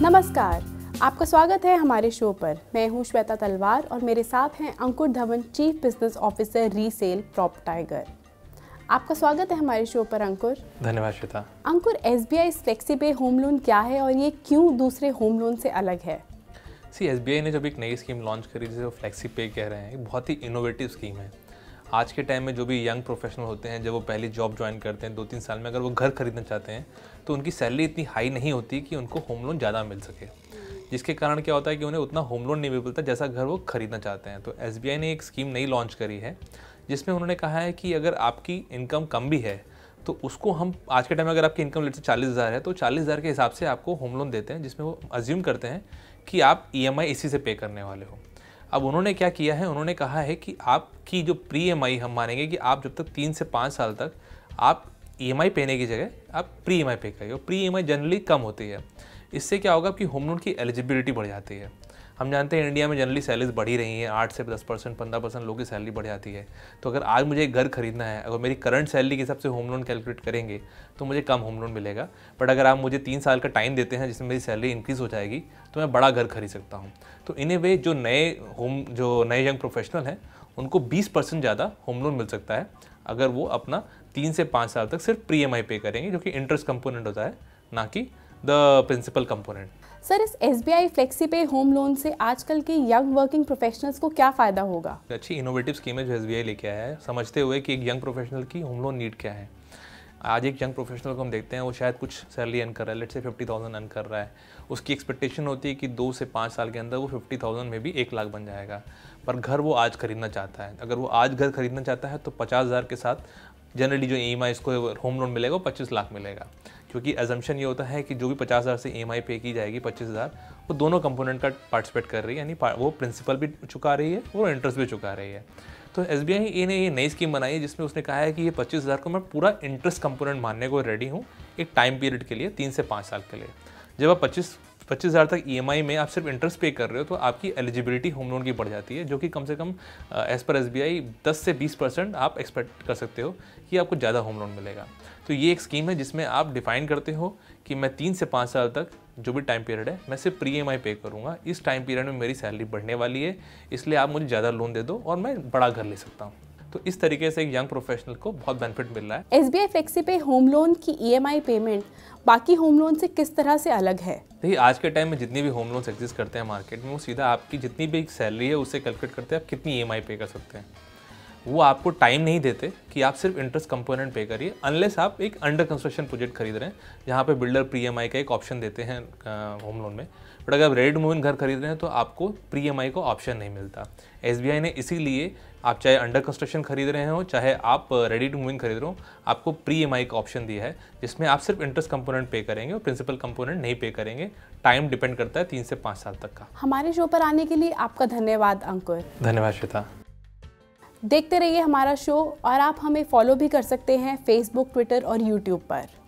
नमस्कार आपका स्वागत है हमारे शो पर मैं हूं श्वेता तलवार और मेरे साथ हैं Ankur Dhawan chief business officer resale PropTiger आपका स्वागत है हमारे शो पर अंकुर धन्यवाद Shweta Ankur S B I Flexi Pay home loan क्या है और ये क्यों दूसरे होम लोन से अलग है सी एस ने जब एक नई स्कीम लॉन्च करी जिसे वो फ्लेक्सी पे कह रहे हैं बहुत ही इनोवेटिव स्कीम है आज के टाइम में जो भी यंग प्रोफेशनल होते हैं जब वो पहली जॉब ज्वाइन करते हैं दो तीन साल में अगर वो घर खरीदना चाहते हैं तो उनकी सैलरी इतनी हाई नहीं होती कि उनको होम लोन ज़्यादा मिल सके जिसके कारण क्या होता है कि उन्हें उतना होम लोन नहीं मिल पाता जैसा घर वो खरीदना चाहते हैं तो एस ने एक स्कीम नई लॉन्च करी है जिसमें उन्होंने कहा है कि अगर आपकी इनकम कम भी है तो उसको हम आज के टाइम में अगर आपकी इनकम लेट से चालीस हज़ार है तो चालीस हज़ार के हिसाब से आपको होम लोन देते हैं जिसमें वो अज्यूम करते हैं कि आप ई e इसी से पे करने वाले हो अब उन्होंने क्या किया है उन्होंने कहा है कि आपकी जो प्री एम हम मानेंगे कि आप जब तक तीन से पाँच साल तक आप ई एम पेने की जगह आप प्री एम पे करिए प्री ई जनरली कम होती है इससे क्या होगा आपकी होम लोन की एलिजिबिलिटी बढ़ जाती है हम जानते हैं इंडिया में जनरली सैलरीज बढ़ी रही है आठ से दस परसेंट पंद्रह परसेंट लोगों की सैलरी बढ़ जाती है तो अगर आज मुझे एक घर खरीदना है अगर मेरी करंट सैलरी के हिसाब से होम लोन कैलकुलेट करेंगे तो मुझे कम होम लोन मिलेगा बट अगर आप मुझे तीन साल का टाइम देते हैं जिसमें मेरी सैलरी इंक्रीज़ हो जाएगी तो मैं बड़ा घर खरीद सकता हूँ तो इन वे जो नए होम जो नए यंग प्रोफेशनल हैं उनको बीस परसेंट ज़्यादा होम लोन मिल सकता है अगर वो अपना तीन से पाँच साल तक सिर्फ प्री एम पे करेंगे जो कि इंटरेस्ट कंपोनेंट होता है ना कि द प्रिंसिपल कंपोनेंट सर इस S B I Flexi Pay home loan से आजकल के यंग वर्किंग प्रोफेशनल्स को क्या फ़ायदा होगा अच्छी इनोवेटिव स्कीम है जो एस बी आई लेके आया है समझते हुए कि एक यंग प्रोफेशनल की होम लोन नीड क्या है आज एक यंग प्रोफेशनल को हम देखते हैं वो शायद कुछ सैलरी अर्न कर रहा है लेट से फिफ्टी थाउजेंड अर्न कर रहा है उसकी एक्सपेक्टेशन होती है कि दो से पाँच साल के अंदर वो फिफ्टी थाउजेंड में भी एक लाख बन जाएगा पर घर वो आज खरीदना चाहता है अगर वो आज घर खरीदना चाहता है तो पचास हज़ार के साथ जनरली जो ई एम आई इसको होम लोन मिलेगा वो पच्चीस लाख मिलेगा क्योंकि एजम्पन ये होता है कि जो भी पचास हज़ार से ई e पे की जाएगी पच्चीस हज़ार वो दोनों कंपोनेंट का पार्टिसिपेट कर रही है यानी वो प्रिंसिपल भी चुका रही है और इंटरेस्ट भी चुका रही है तो एस बी आई ने ये नई स्कीम बनाई है जिसमें उसने कहा है कि ये पच्चीस हज़ार को मैं पूरा इंटरेस्ट कंपोनेंट मानने को रेडी हूँ एक टाइम पीरियड के लिए तीन से पाँच साल के लिए जब आप पच्चीस पच्चीस हज़ार तक ई e में आप सिर्फ इंटरेस्ट पे कर रहे हो तो आपकी एलिजिबिलिटी होम लोन की बढ़ जाती है जो कि कम से कम एज़ पर एस बी दस से बीस परसेंट आप एक्सपेक्ट कर सकते हो कि आपको ज़्यादा होम लोन मिलेगा तो ये एक स्कीम है जिसमें आप डिफाइन करते हो कि मैं तीन से पाँच साल तक जो भी टाइम पीरियड है मैं सिर्फ प्री एम पे करूँगा इस टाइम पीरियड में मेरी सैलरी बढ़ने वाली है इसलिए आप मुझे ज़्यादा लोन दे दो और मैं बड़ा घर ले सकता हूँ तो इस तरीके से एक यंग प्रोफेशनल को बहुत बेनिफिट मिल रहा है S B I Flexi Pay home loan की ई e पेमेंट बाकी होम लोन से किस तरह से अलग है देखिए आज के टाइम में जितनी भी होम लोन एग्जिस्ट करते हैं मार्केट में वो सीधा आपकी जितनी भी सैलरी है उसे कैलकुलेट करते हैं आप कितनी ई e पे कर सकते हैं वो आपको टाइम नहीं देते कि आप सिर्फ इंटरेस्ट कंपोनेंट पे करिए अनलेस आप एक अंडर कंस्ट्रक्शन प्रोजेक्ट खरीद रहे हैं जहाँ पे बिल्डर प्री का एक ऑप्शन देते हैं होम लोन में बट अगर आप रेड मूविंग घर खरीद रहे हैं तो आपको प्री का ऑप्शन नहीं मिलता एस ने इसीलिए आप चाहे अंडर कंस्ट्रक्शन खरीद रहे हो चाहे आप रेडी टू मूविंग खरीद रहे हो आपको प्री एम का ऑप्शन दिया है जिसमें आप सिर्फ इंटरेस्ट कंपोनेंट पे करेंगे और प्रिंसिपल कंपोनेंट नहीं पे करेंगे टाइम डिपेंड करता है तीन से पाँच साल तक का हमारे शो पर आने के लिए आपका धन्यवाद अंकुर धन्यवाद श्वेता देखते रहिए हमारा शो और आप हमें फॉलो भी कर सकते हैं फेसबुक ट्विटर और यूट्यूब पर